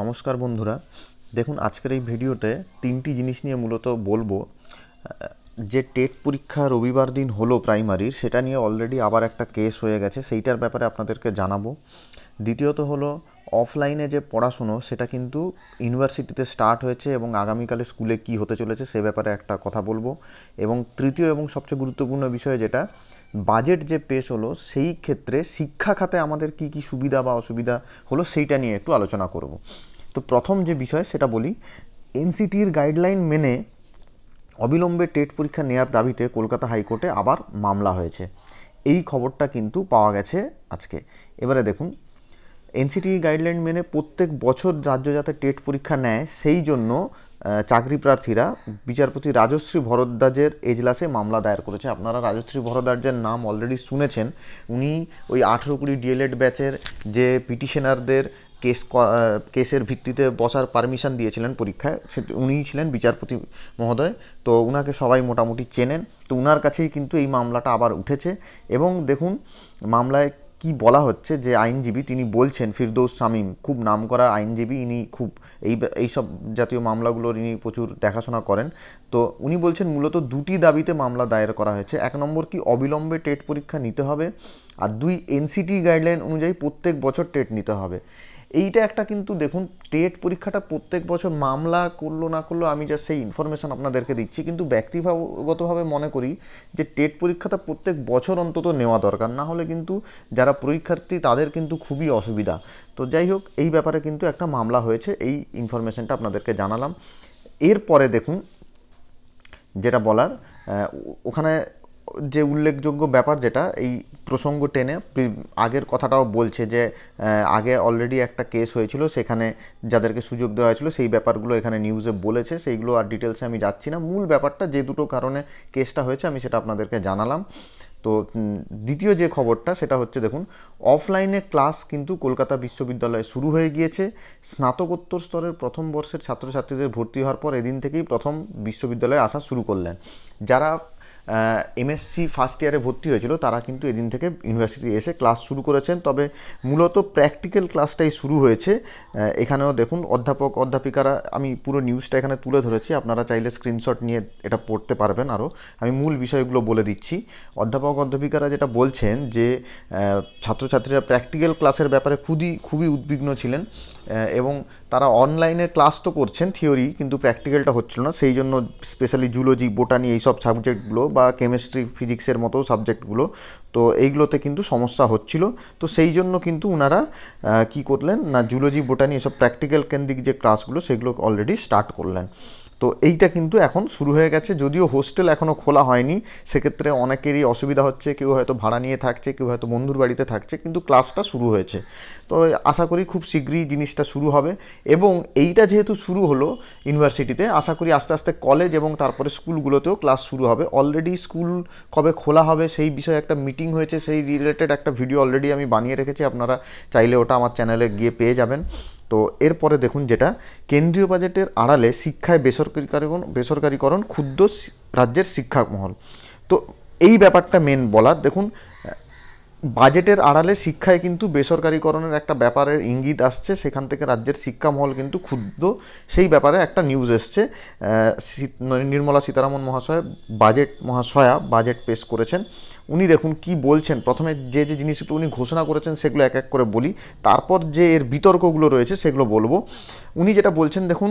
নমস্কার বন্ধুরা দেখুন আজকের এই ভিডিওতে তিনটি জিনিস নিয়ে মূলত বলবো যে টেট পরীক্ষা রবিবার দিন হলো প্রাইমারির সেটা নিয়ে অলরেডি আবার একটা কেস হয়ে গেছে সেইটার ব্যাপারে আপনাদেরকে জানাবো দ্বিতীয়ত হলো অফলাইনে যে পড়াশুনো সেটা কিন্তু ইউনিভার্সিটিতে স্টার্ট হয়েছে এবং আগামীকালে স্কুলে কি হতে চলেছে সে ব্যাপারে একটা কথা বলবো এবং তৃতীয় এবং সবচেয়ে গুরুত্বপূর্ণ বিষয় যেটা বাজেট যে পেশ হলো সেই ক্ষেত্রে শিক্ষা খাতে আমাদের কি কি সুবিধা বা অসুবিধা হলো সেইটা নিয়ে একটু আলোচনা করব তো প্রথম যে বিষয় সেটা বলি এনসিটির গাইডলাইন মেনে অবিলম্বে টেট পরীক্ষা নেয়ার দাবিতে কলকাতা হাইকোর্টে আবার মামলা হয়েছে এই খবরটা কিন্তু পাওয়া গেছে আজকে এবারে দেখুন এনসিটি গাইডলাইন মেনে প্রত্যেক বছর রাজ্য যাতে টেট পরীক্ষা নেয় সেই জন্য চাকরি প্রার্থীরা বিচারপতি রাজশ্রী ভরদ্বাজের এজলাসে মামলা দায়ের করেছে আপনারা রাজশ্রী ভরদ্বাজের নাম অলরেডি শুনেছেন উনি ওই আঠেরো কুড়ি ডিএলএড ব্যাচের যে পিটিশনারদের কেস কেসের ভিত্তিতে বসার পারমিশন দিয়েছিলেন পরীক্ষায় সে উনিই ছিলেন বিচারপতি মহোদয় তো উনাকে সবাই মোটামুটি চেনেন তো উনার কাছেই কিন্তু এই মামলাটা আবার উঠেছে এবং দেখুন মামলায় কি বলা হচ্ছে যে আইনজীবী তিনি বলছেন ফিরদৌস শামীম খুব নাম করা আইনজীবী ইনি খুব এই এইসব জাতীয় মামলাগুলোর ইনি প্রচুর দেখাশোনা করেন তো উনি বলছেন মূলত দুটি দাবিতে মামলা দায়ের করা হয়েছে এক নম্বর কি অবিলম্বে টেট পরীক্ষা নিতে হবে আর দুই এনসিটি গাইডলাইন অনুযায়ী প্রত্যেক বছর টেট নিতে হবে এইটা একটা কিন্তু দেখুন টেট পরীক্ষাটা প্রত্যেক বছর মামলা করলো না করলো আমি যা সেই ইনফরমেশান আপনাদেরকে দিচ্ছি কিন্তু ব্যক্তিগতভাবে মনে করি যে টেট পরীক্ষাটা প্রত্যেক বছর অন্তত নেওয়া দরকার না হলে কিন্তু যারা পরীক্ষার্থী তাদের কিন্তু খুবই অসুবিধা তো যাই হোক এই ব্যাপারে কিন্তু একটা মামলা হয়েছে এই ইনফরমেশানটা আপনাদেরকে জানালাম এরপরে দেখুন যেটা বলার ওখানে যে উল্লেখযোগ্য ব্যাপার যেটা এই প্রসঙ্গ টেনে আগের কথাটাও বলছে যে আগে অলরেডি একটা কেস হয়েছিল সেখানে যাদেরকে সুযোগ দেওয়া হয়েছিল সেই ব্যাপারগুলো এখানে নিউজে বলেছে সেইগুলো আর ডিটেলসে আমি যাচ্ছি না মূল ব্যাপারটা যে দুটো কারণে কেসটা হয়েছে আমি সেটা আপনাদেরকে জানালাম তো দ্বিতীয় যে খবরটা সেটা হচ্ছে দেখুন অফলাইনে ক্লাস কিন্তু কলকাতা বিশ্ববিদ্যালয়ে শুরু হয়ে গিয়েছে স্নাতকোত্তর স্তরের প্রথম বর্ষের ছাত্রছাত্রীদের ভর্তি হওয়ার পর এদিন থেকেই প্রথম বিশ্ববিদ্যালয়ে আসা শুরু করলেন যারা এমএসসি ফার্স্ট ইয়ারে ভর্তি হয়েছিল তারা কিন্তু এদিন থেকে ইউনিভার্সিটি এসে ক্লাস শুরু করেছেন তবে মূলত প্র্যাকটিক্যাল ক্লাসটাই শুরু হয়েছে এখানেও দেখুন অধ্যাপক অধ্যাপিকারা আমি পুরো নিউজটা এখানে তুলে ধরেছি আপনারা চাইলে স্ক্রিনশট নিয়ে এটা পড়তে পারবেন আরও আমি মূল বিষয়গুলো বলে দিচ্ছি অধ্যাপক অধ্যাপিকারা যেটা বলছেন যে ছাত্রছাত্রীরা প্র্যাকটিক্যাল ক্লাসের ব্যাপারে খুবই খুবই উদ্বিগ্ন ছিলেন এবং তারা অনলাইনে ক্লাস তো করছেন থিওরি কিন্তু প্র্যাকটিক্যালটা হচ্ছিল না সেই জন্য স্পেশালি জুলজি বোটানি এইসব সাবজেক্টগুলো বা কেমিস্ট্রি ফিজিক্সের মতো সাবজেক্টগুলো তো এইগুলোতে কিন্তু সমস্যা হচ্ছিল তো সেই জন্য কিন্তু ওনারা কি করলেন না জুলজি বোটানি এসব প্র্যাকটিক্যাল কেন্দ্রিক যে ক্লাসগুলো সেগুলো অলরেডি স্টার্ট করলেন তো এইটা কিন্তু এখন শুরু হয়ে গেছে যদিও হোস্টেল এখনও খোলা হয়নি সেক্ষেত্রে অনেকেরই অসুবিধা হচ্ছে কেউ হয়তো ভাড়া নিয়ে থাকছে কেউ হয়তো বন্ধুর বাড়িতে থাকছে কিন্তু ক্লাসটা শুরু হয়েছে তো আশা করি খুব শীঘ্রই জিনিসটা শুরু হবে এবং এইটা যেহেতু শুরু হলো ইউনিভার্সিটিতে আশা করি আস্তে আস্তে কলেজ এবং তারপরে স্কুলগুলোতেও ক্লাস শুরু হবে অলরেডি স্কুল কবে খোলা হবে সেই বিষয়ে একটা মিটিং হয়েছে সেই রিলেটেড একটা ভিডিও অলরেডি আমি বানিয়ে রেখেছি আপনারা চাইলে ওটা আমার চ্যানেলে গিয়ে পেয়ে যাবেন তো এরপরে দেখুন যেটা কেন্দ্রীয় বাজেটের আড়ালে শিক্ষায় বেসরকারিকরণ বেসরকারীকরণ ক্ষুদ্র রাজ্যের শিক্ষামহল তো এই ব্যাপারটা মেন বলার দেখুন বাজেটের আড়ালে শিক্ষায় কিন্তু বেসরকারিকরণের একটা ব্যাপারের ইঙ্গিত আসছে সেখান থেকে রাজ্যের শিক্ষা মহল কিন্তু ক্ষুদ্র সেই ব্যাপারে একটা নিউজ এসছে নির্মলা সীতারামন মহাশয় বাজেট মহাশয়া বাজেট পেশ করেছেন উনি দেখুন কি বলছেন প্রথমে যে যে জিনিসগুলো উনি ঘোষণা করেছেন সেগুলো এক এক করে বলি তারপর যে এর বিতর্কগুলো রয়েছে সেগুলো বলবো উনি যেটা বলছেন দেখুন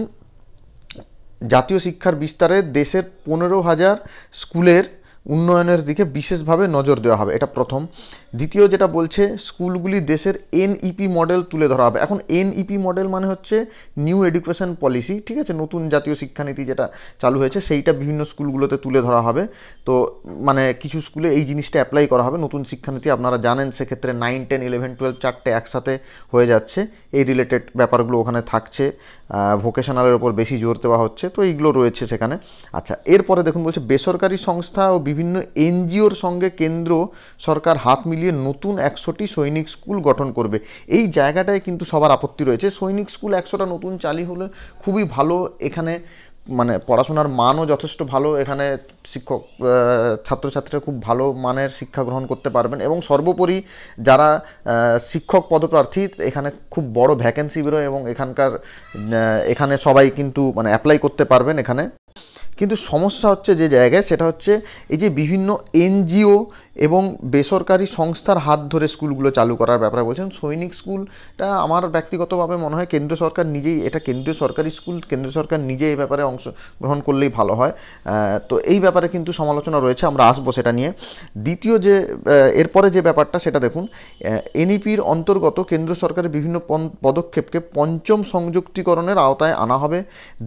জাতীয় শিক্ষার বিস্তারে দেশের পনেরো হাজার স্কুলের উন্নয়নের দিকে বিশেষভাবে নজর দেওয়া হবে এটা প্রথম দ্বিতীয় যেটা বলছে স্কুলগুলি দেশের এনইপি মডেল e তুলে ধরা হবে এখন এনইপি মডেল e মানে হচ্ছে নিউ এডুকেশন পলিসি ঠিক আছে নতুন জাতীয় শিক্ষানীতি যেটা চালু হয়েছে সেইটা বিভিন্ন স্কুলগুলোতে তুলে ধরা হবে তো মানে কিছু স্কুলে এই জিনিসটা অ্যাপ্লাই করা হবে নতুন শিক্ষানীতি আপনারা জানেন সেক্ষেত্রে নাইন টেন ইলেভেন টুয়েলভ চারটে একসাথে হয়ে যাচ্ছে এই রিলেটেড ব্যাপারগুলো ওখানে থাকছে ভোকেশনালের ওপর বেশি জোর দেওয়া হচ্ছে তো এইগুলো রয়েছে সেখানে আচ্ছা এরপরে দেখুন বলছে বেসরকারি সংস্থা ও বিভিন্ন এনজিওর সঙ্গে কেন্দ্র সরকার হাত মিলিয়ে মিলিয়ে নতুন একশোটি সৈনিক স্কুল গঠন করবে এই জায়গাটায় কিন্তু সবার আপত্তি রয়েছে সৈনিক স্কুল একশোটা নতুন চালি হলে খুবই ভালো এখানে মানে পড়াশোনার মানও যথেষ্ট ভালো এখানে শিক্ষক ছাত্রছাত্রীরা খুব ভালো মানের শিক্ষা গ্রহণ করতে পারবেন এবং সর্বোপরি যারা শিক্ষক পদপ্রার্থী এখানে খুব বড় ভ্যাকেন্সি বেরোয় এবং এখানকার এখানে সবাই কিন্তু মানে অ্যাপ্লাই করতে পারবেন এখানে কিন্তু সমস্যা হচ্ছে যে জায়গায় সেটা হচ্ছে এই যে বিভিন্ন এনজিও এবং বেসরকারি সংস্থার হাত ধরে স্কুলগুলো চালু করার ব্যাপারে বলছেন সৈনিক স্কুলটা আমার ব্যক্তিগতভাবে মনে হয় কেন্দ্র সরকার নিজেই এটা কেন্দ্রীয় সরকারি স্কুল কেন্দ্র সরকার নিজে এই ব্যাপারে অংশগ্রহণ করলেই ভালো হয় তো এই ব্যাপারে কিন্তু সমালোচনা রয়েছে আমরা আসবো সেটা নিয়ে দ্বিতীয় যে এরপরে যে ব্যাপারটা সেটা দেখুন এনইপির অন্তর্গত কেন্দ্র সরকারের বিভিন্ন পদক্ষেপকে পঞ্চম সংযুক্তিকরণের আওতায় আনা হবে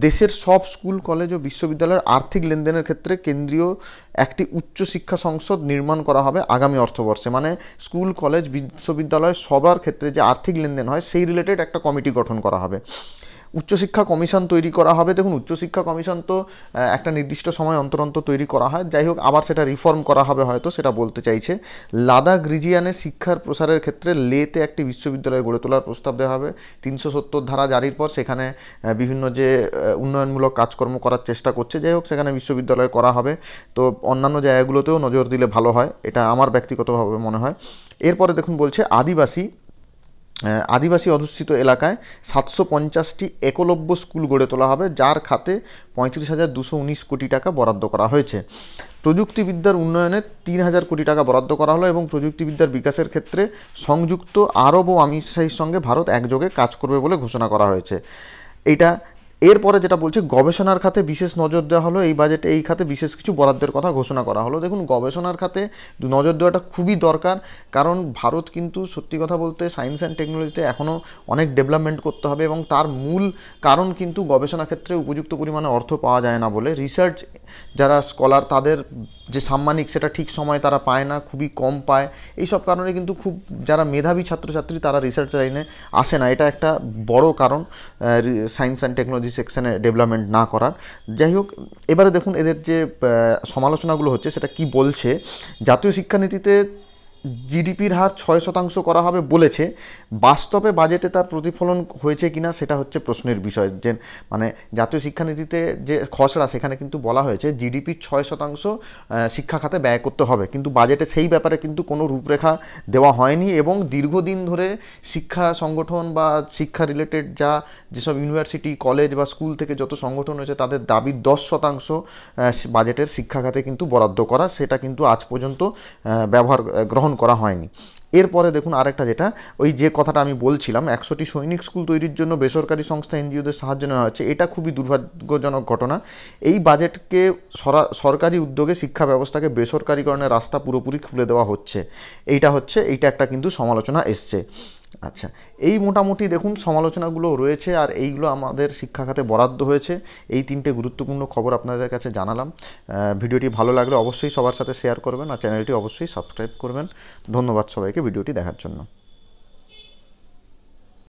দেশের সব স্কুল কলেজ ও বিশ্ববিদ্যালয় বাংলার আর্থিক লেনদেনের ক্ষেত্রে কেন্দ্রীয় একটি উচ্চ শিক্ষা সংসদ নির্মাণ করা হবে আগামী অর্থবর্ষে মানে স্কুল কলেজ বিশ্ববিদ্যালয় সবার ক্ষেত্রে যে আর্থিক লেনদেন হয় সেই রিলেটেড একটা কমিটি গঠন করা হবে উচ্চশিক্ষা কমিশন তৈরি করা হবে দেখুন উচ্চশিক্ষা কমিশন তো একটা নির্দিষ্ট সময় অন্তর অন্তর তৈরি করা হয় যাই হোক আবার সেটা রিফর্ম করা হবে হয়তো সেটা বলতে চাইছে লাদাখ রিজিয়ানে শিক্ষার প্রসারের ক্ষেত্রে লেতে একটি বিশ্ববিদ্যালয় গড়ে তোলার প্রস্তাব দেওয়া হবে তিনশো সত্তর ধারা জারির পর সেখানে বিভিন্ন যে উন্নয়নমূলক কাজকর্ম করার চেষ্টা করছে যাই হোক সেখানে বিশ্ববিদ্যালয় করা হবে তো অন্যান্য জায়গাগুলোতেও নজর দিলে ভালো হয় এটা আমার ব্যক্তিগতভাবে মনে হয় এরপরে দেখুন বলছে আদিবাসী আদিবাসী অধ্যুষিত এলাকায় সাতশো পঞ্চাশটি একলব্য স্কুল গড়ে তোলা হবে যার খাতে পঁয়ত্রিশ হাজার দুশো উনিশ কোটি টাকা বরাদ্দ করা হয়েছে প্রযুক্তিবিদ্যার উন্নয়নে তিন হাজার কোটি টাকা বরাদ্দ করা হলো এবং প্রযুক্তিবিদ্যার বিকাশের ক্ষেত্রে সংযুক্ত আরব ও আমিরশাহির সঙ্গে ভারত একযোগে কাজ করবে বলে ঘোষণা করা হয়েছে এটা এরপরে যেটা বলছি গবেষণার খাতে বিশেষ নজর দেওয়া হলো এই বাজেটে এই খাতে বিশেষ কিছু বরাদ্দের কথা ঘোষণা করা হলো দেখুন গবেষণার খাতে নজর দেওয়াটা খুবই দরকার কারণ ভারত কিন্তু সত্যি কথা বলতে সায়েন্স অ্যান্ড টেকনোলজিতে এখনও অনেক ডেভেলপমেন্ট করতে হবে এবং তার মূল কারণ কিন্তু গবেষণা ক্ষেত্রে উপযুক্ত পরিমাণে অর্থ পাওয়া যায় না বলে রিসার্চ যারা স্কলার তাদের যে সাম্মানিক সেটা ঠিক সময়ে তারা পায় না খুবই কম পায় এই সব কারণে কিন্তু খুব যারা মেধাবী ছাত্রছাত্রী তারা রিসার্চ লাইনে আসে না এটা একটা বড় কারণ সায়েন্স অ্যান্ড টেকনোলজি টেকনোলজি সেকশানে ডেভেলপমেন্ট না করার যাই হোক এবারে দেখুন এদের যে সমালোচনাগুলো হচ্ছে সেটা কি বলছে জাতীয় শিক্ষানীতিতে জিডিপির হার ছয় শতাংশ করা হবে বলেছে বাস্তবে বাজেটে তার প্রতিফলন হয়েছে কিনা সেটা হচ্ছে প্রশ্নের বিষয় যে মানে জাতীয় শিক্ষানীতিতে যে খসড়া সেখানে কিন্তু বলা হয়েছে জিডিপির ছয় শতাংশ শিক্ষা খাতে ব্যয় করতে হবে কিন্তু বাজেটে সেই ব্যাপারে কিন্তু কোনো রূপরেখা দেওয়া হয়নি এবং দীর্ঘদিন ধরে শিক্ষা সংগঠন বা শিক্ষা রিলেটেড যা যেসব ইউনিভার্সিটি কলেজ বা স্কুল থেকে যত সংগঠন রয়েছে তাদের দাবি দশ শতাংশ বাজেটের শিক্ষা খাতে কিন্তু বরাদ্দ করা সেটা কিন্তু আজ পর্যন্ত ব্যবহার গ্রহণ করা হয়নি এরপরে দেখুন আরেকটা যেটা ওই যে কথাটা আমি বলছিলাম একশোটি সৈনিক স্কুল তৈরির জন্য বেসরকারি সংস্থা এনজিওদের সাহায্য নেওয়া হচ্ছে এটা খুবই দুর্ভাগ্যজনক ঘটনা এই বাজেটকে সরকারি উদ্যোগে শিক্ষা ব্যবস্থাকে বেসরকারিকরণের রাস্তা পুরোপুরি খুলে দেওয়া হচ্ছে এইটা হচ্ছে এইটা একটা কিন্তু সমালোচনা এসছে আচ্ছা এই মোটামুটি দেখুন সমালোচনাগুলো রয়েছে আর এইগুলো আমাদের শিক্ষা খাতে বরাদ্দ হয়েছে এই তিনটে গুরুত্বপূর্ণ খবর আপনাদের কাছে জানালাম ভিডিওটি ভালো লাগলে অবশ্যই সবার সাথে শেয়ার করবেন আর চ্যানেলটি অবশ্যই সাবস্ক্রাইব করবেন ধন্যবাদ সবাইকে ভিডিওটি দেখার জন্য